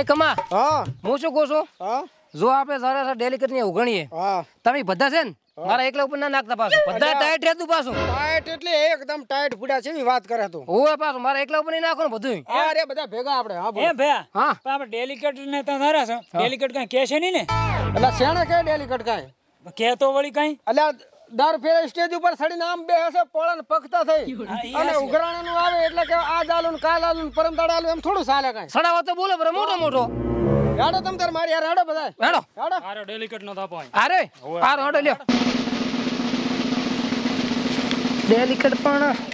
એ કમા હા હું શું કહું છું જો આપણે સારા સારા ડેલિકેટ ની ઉગણીએ તમે બધા છે ને મારા એકલા ઉપર ના નાખતા પાછું બધા ટાઈટ રહેતું પાછું ટાઈટ એટલે એકદમ ટાઈટ ફૂડા છે એવી વાત કરે તું ઓય પાછું મારા એકલા ઉપર નહીં નાખું ને બધું અરે બધા ભેગા આપણે હા એ ભેગા હા આપણે ડેલિકેટ ને તો સારા છે ડેલિકેટ કઈ કે છે નહીં ને એટલે શેણે કે ડેલિકેટ કાઈ કે તો વળી કઈ એટલે દર ફેરે સ્ટેજ ઉપર સડીને આમ બે હશે પોળન પખતા થઈ અને ઉઘરાણાનું આવે એટલે કે આ દાલું કાલ આલું પરમ દાડ એમ થોડું ચાલે કાંઈ સડાવો તો બોલો બરો મોટો મોટો રાડો તમ તાર મારી યાર રાડો બધા રાડો રાડો આરો ડેલિકેટ નો થાપો અરે આ રાડો લ્યો ડેલિકેટ પણ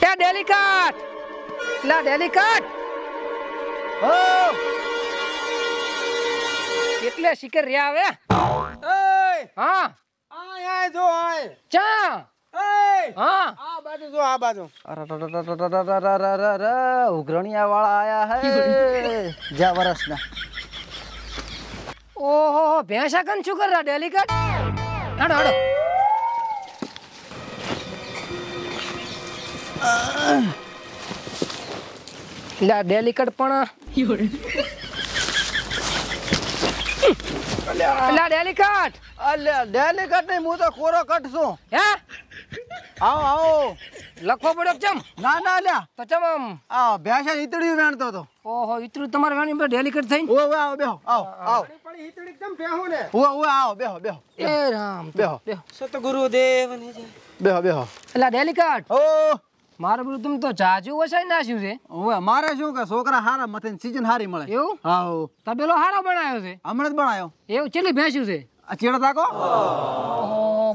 ત્યાં ડેલિકેટ લા ડેલિકેટ ઓ એટલે શિકર રે આવે હા આય જો આય ચા ઉઘરણિયા વાળા આયા હે જા વરસ ના ઓહો ભેંસા કન શું કર ડેલિકેટ હાડો હાડો એટલે પણ અલ્યા ડેલી કટ અલ્યા ડેલી કટ નહીં હું તો કોરો કટ છું હે આવો આવો લખો પડ્યો ચમ ના ના અલ્યા તો ચમ આમ આ ભેસા ઈતળ્યું વેણતો તો ઓહો ઈતળ્યું તમારે વેણી પર ડેલી કટ થઈ ઓવે આવો બેહો આવો આવો પણ ઈતળી કેમ બેહો ને ઓ ઓ આવો બેહો બેહો એ રામ બેહો બેહો સતગુરુ દેવને જય બેહો બેહો અલ્યા ડેલી કટ ઓ મારા વિરુદ્ધ તો જાજુ વસાઈ નાખ્યું છે હવે મારે શું કે છોકરા હારા મથે સીઝન હારી મળે એવું હા તબેલો હારો બનાયો છે હમણાં જ બનાયો એવું ચેટલી ભેસ્યું છે આ ચેડો તાકો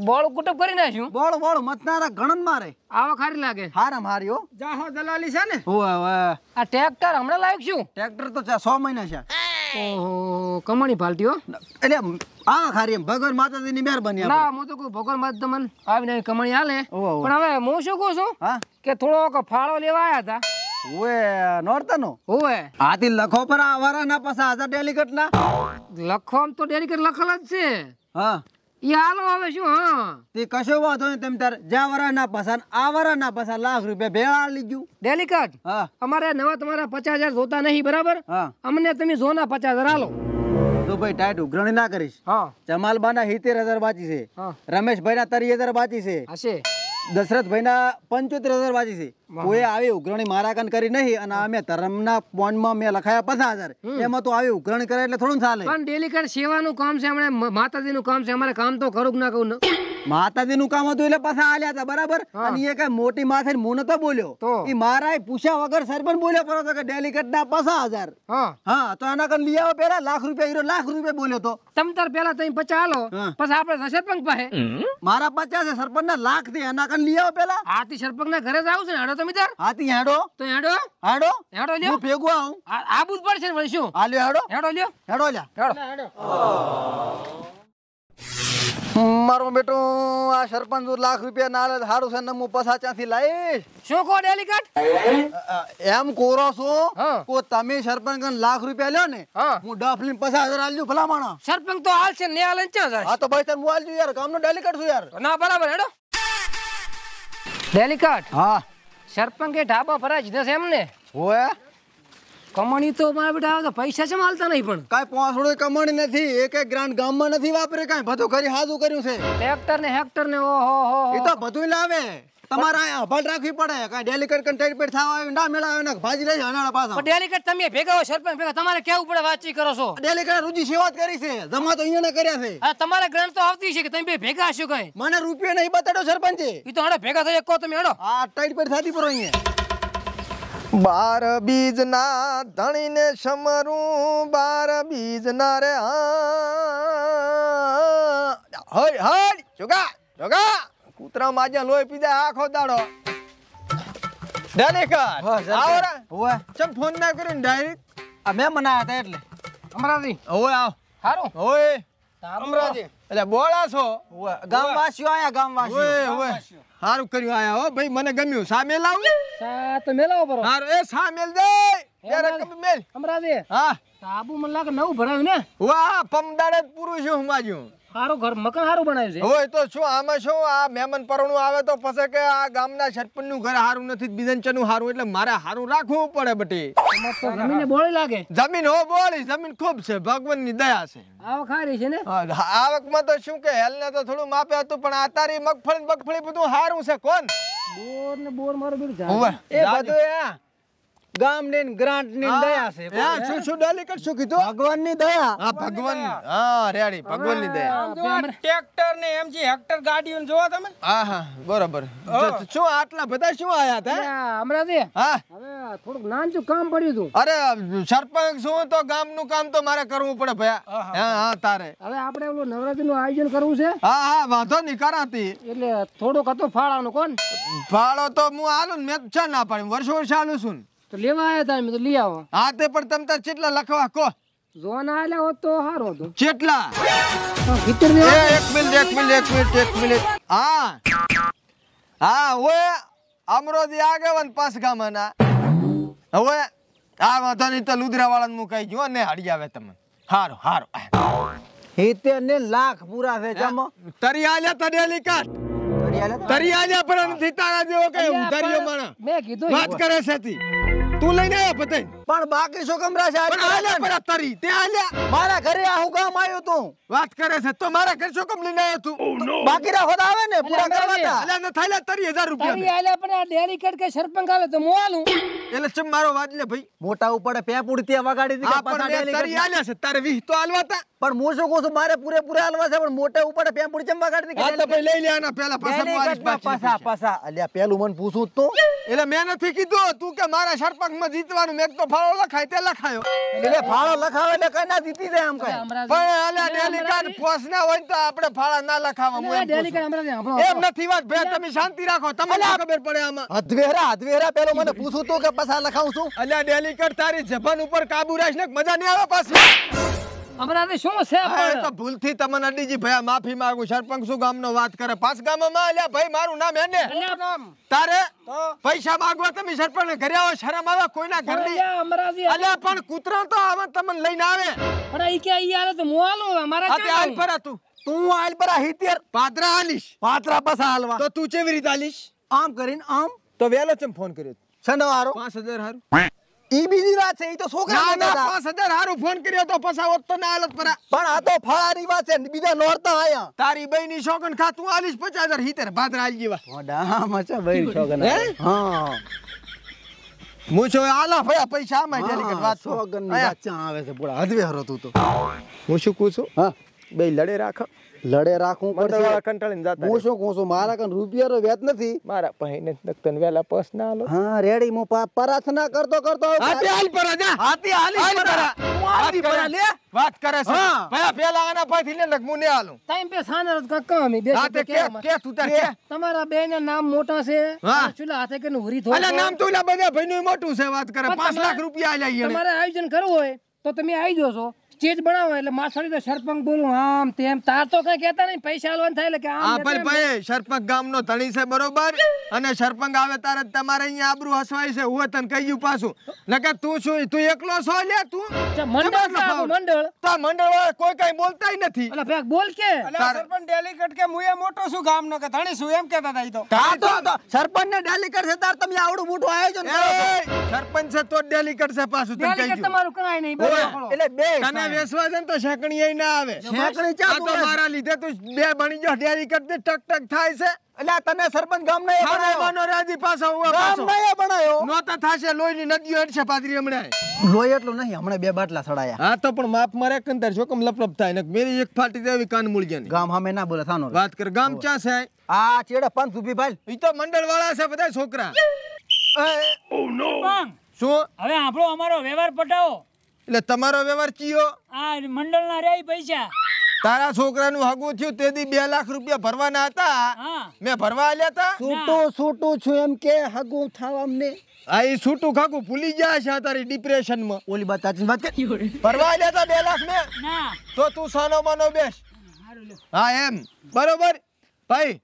બોળ કુટુંબ કરી નાખ્યું બોળ બોળ મતનારા ગણન મારે આવા ખારી લાગે હારા હારી હો જાહો દલાલી છે ને ઓવે આ ટ્રેક્ટર હમણાં લાવ્યું છું ટ્રેક્ટર તો 6 મહિના છે ઓહો કમાણી ફાલતી એટલે આ ખારી એમ ભગવાન માતાજી માતાજીની મહેરબાની ના હું તો કહું ભગવાન માતા તમને આવી નવી કમાણી હાલે પણ હવે હું શું કહું છું કે થોડોક ફાળો લેવા આવ્યા હતા ઓએ નોરતાનો ઓએ આથી લખો પર આવારા ના પાસે હાજર ડેલિગેટ ના લખો આમ તો ડેલિગેટ લખેલા જ છે હા યાલો હવે શું હા તે કશો વાંધો નહીં તમે તાર જ્યાં ના પસાર આ ના પસાર લાખ રૂપિયા ભેળા લઈ ગયું ડેલિકટ હા અમારે નવા તમારા પચાસ હજાર જોતા નહીં બરાબર હા અમને તમે જોના પચાસ હજાર હાલો તો ભાઈ ટાઈટ ઉઘરણી ના કરીશ હા જમાલબાના હિતેર હજાર બાકી છે રમેશભાઈ ના તરી હજાર બાકી છે હશે દશરથભાઈના પંચોતેર હજાર બાજી છે કોઈ આવી ઉઘરણી મારા કરી નહીં અને અમે ધર્મના પોન્ડમાં મેં લખાયા પચાસ હજાર એમાં તો આવી ઉઘરણી કરે એટલે થોડું ચાલે પણ ડેલી કર સેવાનું કામ છે હમણે માતાજીનું કામ છે અમારે કામ તો કરું ના કહું માતાજીનું કામ હતું એટલે પાછા આલ્યા હતા બરાબર અને એ કઈ મોટી માથે મોં નતો બોલ્યો એ મારા પૂછ્યા વગર સરપંચ બોલ્યો પડો હતો કે ડેલીકેટ ના પચાસ હજાર હા તો એના કન લઈ આવો પેલા લાખ રૂપિયા હીરો લાખ રૂપિયા બોલ્યો તો તમ તાર પેલા તમે પચાસ પછી આપણે સરપંચ પાસે મારા પચાસ સરપંચ ના લાખ થી એના સરપંચ લઈ આવો પેલા આતી સરપંચ ના ઘરે જ આવું છે હેડો તમે તાર આતી હેડો તો હેડો હેડો હેડો લ્યો હું ભેગો આવું આબુ જ પડશે વળી શું આ લ્યો હેડો હેડો લ્યો હેડો લ્યા હેડો મારો બેટો આ સરપંચ લાખ રૂપિયા ના લે સારું છે ને હું પછા ત્યાંથી લાવીશ શું કો ડેલિકેટ એમ કોરો છો કો તમે સરપંચ લાખ રૂપિયા લ્યો ને હું ડફ પસા હજાર આલજો ભલા માણા સરપંચ તો હાલ છે ને હાલ ક્યાં જાય હા તો ભાઈ તાર હું આલજો યાર ગામનો ડેલિકેટ છું યાર ના બરાબર હેડો ડેલિકટ હા સરપંચ સરપંચે ઢાબા ફરજ નથી એમને ઓએ કમાણી તો મારા બેટા તો પૈસા છે માલતા નહીં પણ કાંઈ પાંસડો કમાણી નથી એક એક ગ્રાન્ડ ગામમાં નથી વાપરે કાંઈ બધું કરી હાજુ કર્યું છે ટ્રેક્ટર ને હેક્ટર ને ઓહો હો એ તો બધું લાવે તમારે અહીંયા અભાલ રાખવી પડે કાંઈ ડેલિકેટ કંટાઈ પેટ થવા આવ્યું ના મેળા આવ્યો ભાજી લઈ અનાળા પાછા ડેલિકેટ તમે ભેગા હોય સરપંચ ભેગા તમારે કેવું પડે વાતચીત કરો છો ડેલિકેટ રુચિ સેવા કરી છે જમા તો અહીંયા કર્યા છે હા તમારા ગ્રાન્ટ તો આવતી છે કે તમે ભેગા હશો કઈ મને રૂપિયો નહીં બતાડો સરપંચ એ તો હડો ભેગા થઈ કો તમે હડો આ ટાઈટ પેટ થતી પડો અહીંયા બાર બીજ ના ધણીને સમરું બાર બીજ ના રે હા હય હય જોગા જોગા કૂતરા માજા લોહી પીધા આખો દાડો ડરેકર આવરા ઓએ ચમ ફોન ના કરીને ડાયરેક્ટ અમે મનાયા હતા એટલે અમરાજી ઓએ આવ હારું ઓએ અમરાજી એટલે બોળા છો ગામવાસીઓ આયા ગામવાસીઓ ઓએ ઓએ હારું કર્યું આયા હો ભાઈ મને ગમ્યું સામે લાવ સા તો મેલાવો બરો હારું દે બે રકમ છે હમાજ્યું સારું મારે સારું રાખવું પડે બટી જમીન હો બોળી જમીન ખૂબ છે ભગવાનની દયા છે આવક સારી છે ને આવકમાં તો શું કે હેલ ને તો થોડું માપે હતું પણ આ તારી મગફળી મગફળી બધું સારું છે કોણ બોર ને બોર મારું બીજું એ ગામને ગ્રાન્ટની દયા છે હા શું શું ડોલીકટ શું કીધું ભગવાનની દયા હા ભગવાન હા રેડી ભગવાનની દયા ટ્રેક્ટર ને એમજી હેક્ટર ગાડીઓ જોવો તમે હા હા બરાબર શું આટલા બધા શું આયા હતા અમરાજી હા અરે સરપંચ શું તો ગામનું કામ તો મારે કરવું પડે ભયા હા હા તારે હવે આપણે ઓલું નવરાત્રીનું આયોજન કરવું છે હા હા વાંધો નિકારાતી એટલે થોડોક હતો ફાળાનો કોણ ફાળો તો હું આલું મેં છે ના પાડી વર્ષો વર્ષ આલું છું તો લેવા આવ્યા હતા મેં તો લઈ આવો હા તે પણ તમ તાર કેટલા લખવા કો જોન આલે હો તો હારો તો કેટલા ભીતર ને એક મિનિટ એક મિનિટ એક મિનિટ એક મિનિટ હા હા ઓય અમરોજી આગેવન પાસ ગામના હવે આ વાંધો નહીં તો લુદરા વાળાને મુકાઈ ગયો ને હડી આવે તમે હારો હારો હિતે ને લાખ પૂરા છે જમો તરી આલે તડેલી કાટ તરિયાજા પર અને દીતારા જેવો કે ઉધારીઓ માણા મેં કીધું વાત કરે છે તું લઈને આવ્યા પતંગ પણ બાકી શું કમરા સાહેબ તરી તે આલ્યા મારા ઘરે આવું કામ આવ્યું તું વાત કરે છે તો મારા ઘરે શું કામ લઈને આવ્યો તું oh, બાકી રાખો તો આવે ને પૂરા કરવા તા અલ્યા ન થાલે તરી 1000 રૂપિયા તરી આલે પણ આ ડેરી કડ કે સરપંચ આવે તો મોઆલું એટલે ચમ મારો વાજલે ભાઈ મોટા ઉપર પેપુડી ત્યાં વગાડી દીધી પાછા ડેરી તરી આલ્યા છે તારે 20 તો આલવાતા પણ હું શું કહું છું મારે પૂરેપૂરા હાલવા છે પણ મોટા ઉપર પેમ્પુડી ચમ વગાડી દીધી હા તો ભાઈ લઈ લેના પેલા પાછા પાછા પાછા અલ્યા પેલું મન પૂછું તો એટલે મેં નથી કીધું તું કે મારા સરપંચ માં જીતવાનું મેં તો ફાળો લખાય તે લખાયો એટલે ફાળો લખાવે એટલે કઈ ના દીધી દે આમ કઈ પણ આલે ડેલિકાન ફોસ હોય તો આપણે ફાળા ના લખાવા હું એમ ડેલિકાન એમ નથી વાત ભે તમે શાંતિ રાખો તમને ખબર પડે આમાં હદવેરા હદવેરા પેલો મને પૂછું તો કે પાછા લખાવું છું અલ્યા ડેલિકાન તારી જબાન ઉપર કાબુ રાખ મજા નહી આવે પાછી અમારે શું છે પણ તો ભૂલથી તમને અડીજી ભયા માફી માંગુ સરપંચ શું ગામનો વાત કરે પાસ ગામમાં અલ્યા ભાઈ મારું નામ એને તારે પૈસા માંગવા તમે સરપંચ ઘરે આવો શરમ આવે કોઈના ઘર અલ્યા પણ કૂતરો તો આવે તમને લઈને આવે પણ ઈ કે ઈ આલે તો મોઆલો અમારા કામ આલ પર તું તું આલ પર હિતેર પાત્રા આલીશ પાત્રા બસ હાલવા તો તું કેવી રીતે આલીશ આમ કરીને આમ તો વેલો ચમ ફોન કર્યો સનવારો 5000 હારું ઈ બીજી વાત છે ઈ તો છોકરા આલા ફયા પૈસા માં જેલી કર આવે છે બોડા હદવે હા બે લડે રાખ લડે રાખવું પડશે કંટાળીને જાતા હું શું કહું છું મારા કન રૂપિયાનો વેત નથી મારા ભાઈને દક્તન વેલા પસ ના આલો હા રેડી હું પ્રાર્થના કરતો કરતો હાથી હાલ પર જા હાથી હાલી પર હાથી પર લે વાત કરે છે ભયા પેલા આના પાથી ને લગમુ ને આલું ટાઈમ પે સાનર કક્કામી બે હાથે કે કે તુતા કે તમારા બે ને નામ મોટા છે ચુલા હાથે કે હુરી થો અલા નામ તો બધા ભાઈ નું મોટું છે વાત કરે 5 લાખ રૂપિયા આલ્યા ઈ તમારે આયોજન કરવું હોય તો તમે આવી જશો ચીજ બનાવો એટલે માસળી તો સરપંચ બોલું આમ તેમ તાર તો કઈ કેતા નહીં પૈસા આલવાનું થાય એટલે કે આમ પણ ભાઈ સરપંચ ગામનો ધણી છે બરોબર અને સરપંચ આવે તારે તમારે અહીંયા આબરૂ હસવાય છે હું તને કહી ગયું પાછું નકે તું શું તું એકલો છો લે તું મંડળ મંડળ તો મંડળ કોઈ કઈ બોલતા નથી એટલે ભાઈ બોલ કે સરપંચ ડેલિકેટ કે હું એ મોટો છું ગામનો કે ધણી છું એમ કેતા હતા તો તા તો સરપંચ ને ડેલિકેટ છે તાર તમે આવડું મોટું આયોજન કરો સરપંચ છે તો ડેલિકેટ છે પાછું તને કહી ગયું તમારું કઈ નહીં એટલે બે વેસવા દે તો શેકણી ના આવે શેકણી ચા તો મારા લીધે તું બે બની જો ડેરી કરતી ટક ટક થાય છે એટલે તને સરપંચ ગામ નહી બનાવવાનો રાજી પાછો હું ગામ નહી બનાયો નો તો થાશે લોહી ની નદીઓ હેડશે પાદરી હમણાં લોહી એટલું નહીં હમણાં બે બાટલા સડાયા હા તો પણ માપ મારે કંદર જો કમ લપલપ થાય ને મેરી એક ફાટી દેવી કાન મૂળ ગયા ગામ હામે ના બોલે થાનો વાત કર ગામ ચા છે આ ચેડા પંથ ઉભી ભાઈ ઈ તો મંડળ વાળા છે બધા છોકરા ઓ નો oh, શું હવે આપણો અમારો વ્યવહાર પટાવો એટલે તમારો વ્યવહાર ચિયો આ મંડળના રે પૈસા તારા છોકરાનું હગું થયું તે દી બે લાખ રૂપિયા ભરવાના હતા મેં ભરવા આલ્યા હતા છૂટું છૂટું છું એમ કે હગું થાવ અમને આ એ છૂટું ખાકું ભૂલી ગયા છે તારી ડિપ્રેશનમાં ઓલી વાત તાચી વાત ભરવા આલ્યા બે લાખ મેં તો તું સાનો માનો બેસ હા એમ બરોબર ભાઈ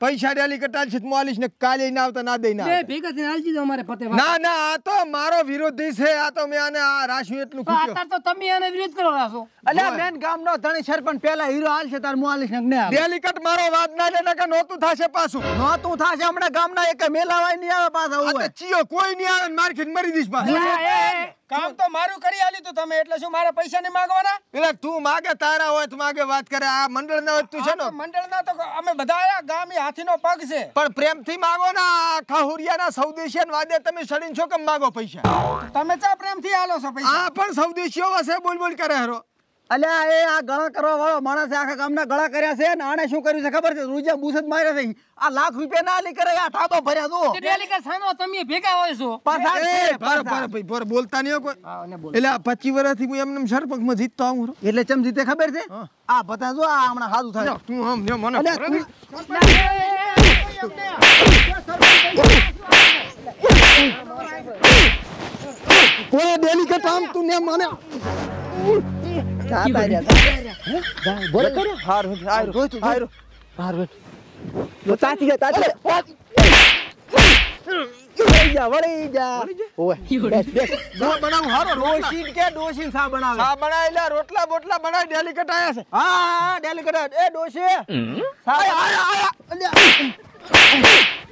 પૈસા ડેલી કટાલ છે માલિશ ને કાલે ના આવતા ના દઈ ના ભેગા થઈને આલજી દો અમારે ફતે ના ના આ તો મારો વિરોધી છે આ તો મે આને આ રાશુ એટલું કીધું અત્યાર તો તમે આને વિરોધ કરો રાશુ અલ્યા મેન ગામ નો ધણી સરપંચ પેલા હીરો હાલ છે તાર માલિશ ને ને ડેલી કટ મારો વાત ના લે નકર નોતું થાશે પાછું નોતું થાશે હમણાં ગામ ના એક મેલાવાય ની આવે પાછા ઓય ચિયો કોઈ ની આવે મારખી મરી દીશ પાછું એ કામ તો મારું કરી આલ્યું તું તમે એટલે શું મારા પૈસા નહીં માંગવાના એટલે તું માગે તારા હોય તું માગે વાત કરે આ મંડળ ના હોય તું છે ને મંડળ ના તો અમે બધા આયા ગામ હાથી નો પગ છે પણ પ્રેમ થી માગો ના આખા હુરિયા ના સૌદેશિયન વાદે તમે સડીન છો કેમ માગો પૈસા તમે ચા પ્રેમ થી આલો છો પૈસા હા પણ સૌદેશીઓ હશે બોલ બોલ કરે હરો અલ્યા એ આ ગળા કરવા વાળો માણસે આખા ગામના ગળા કર્યા છે ને આને શું કર્યું છે ખબર છે રૂજા બુસત માર્યા છે આ લાખ રૂપિયા ના લી કરે આ ઠાબા ભર્યા દો ડેલી કર સાનો તમે ભેગા હોય છો પાછા એ ભર ભર ભાઈ ભર બોલતા નહી કોઈ એટલે આ 25 વર્ષથી હું એમને સરપંચ માં જીતતો આવું એટલે ચમ જીતે ખબર છે આ બતા જો આ હમણાં સારું થાય તું હમ ને મને કોઈ ડેલી કર તું ને મને જા બાર્યા જા જા બોલ કર હાર આયરો આયરો હાર બેટ લો તાતી જા તાતી વળી જા વળી જા ઓય બેસ બેસ દો બનાવું હારો ડોશી કે ડોશી સા બનાવે સા બનાય લે રોટલા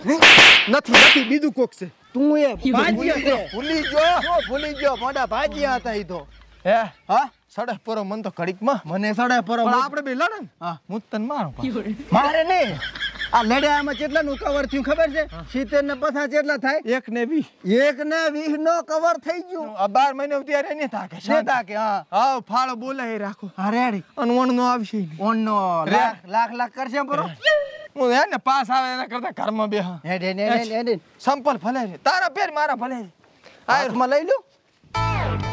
નથી નથી બીજું કોક છે તું એ ભૂલી ગયો ભૂલી ગયો મોડા ભાજીયા હતા ઈ તો હે હા સડે પરો મન તો કડીક કડીકમાં મને સડે પરો આપણે બે લડે હા હું તને મારું મારે નહીં આ લડ્યામાં કેટલા નું કવર થયું ખબર છે સિત્તેર ને પચાસ જેટલા થાય એક ને વીસ એક ને વીસ નો કવર થઈ ગયું આ બાર મહિને ત્યારે એને થાકે શું થાકે હા હા ફાળો બોલાય રાખો અરે અને ઓણ નો આવશે ઓણ નો લાખ લાખ કરશે બરો હું ને પાસ આવે એના કરતા ઘરમાં બે હા સંપલ ભલે તારા પેર મારા ભલે આયુષમાં લઈ લઉં